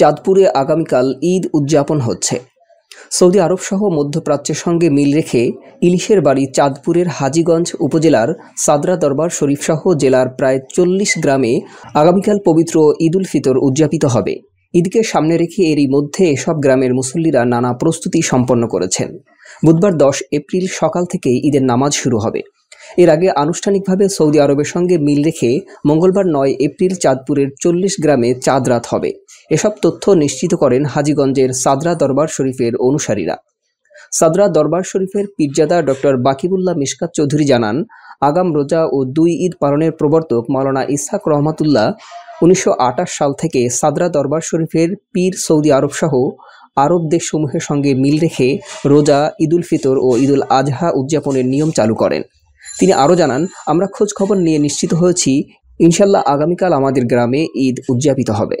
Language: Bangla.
চাঁদপুরে আগামীকাল ঈদ উদযাপন হচ্ছে সৌদি আরব সহ মধ্যপ্রাচ্যের সঙ্গে মিল রেখে ইলিশের বাড়ি চাঁদপুরের হাজিগঞ্জ উপজেলার সাদরা দরবার শরীফ সহ জেলার প্রায় চল্লিশ গ্রামে আগামীকাল পবিত্র ঈদুল ফিতর উদযাপিত হবে ঈদকে সামনে রেখে এরই মধ্যে এসব গ্রামের মুসল্লিরা নানা প্রস্তুতি সম্পন্ন করেছেন বুধবার দশ এপ্রিল সকাল থেকেই ঈদের নামাজ শুরু হবে এর আগে আনুষ্ঠানিকভাবে সৌদি আরবের সঙ্গে মিল রেখে মঙ্গলবার নয় এপ্রিল চাঁদপুরের চল্লিশ গ্রামে চাঁদ রাত হবে এসব তথ্য নিশ্চিত করেন হাজিগঞ্জের সাদরা দরবার শরীফের অনুসারীরা সাদরা দরবার শরীফের পীরজাদা ডক্টর বাকিবুল্লাহ মিশকাত চৌধুরী জানান আগাম রোজা ও দুই ঈদ পালনের প্রবর্তক মাওলানা ইসহাক রহমাতুল্লাহ উনিশশো সাল থেকে সাদরা দরবার শরীফের পীর সৌদি আরব সহ আরব দেশসমূহের সঙ্গে মিল রেখে রোজা ঈদুল ফিতর ও ঈদুল আজহা উদযাপনের নিয়ম চালু করেন তিনি আরও জানান আমরা খোঁজ খবর নিয়ে নিশ্চিত হয়েছি ইনশাল্লাহ আগামীকাল আমাদের গ্রামে ঈদ উদযাপিত হবে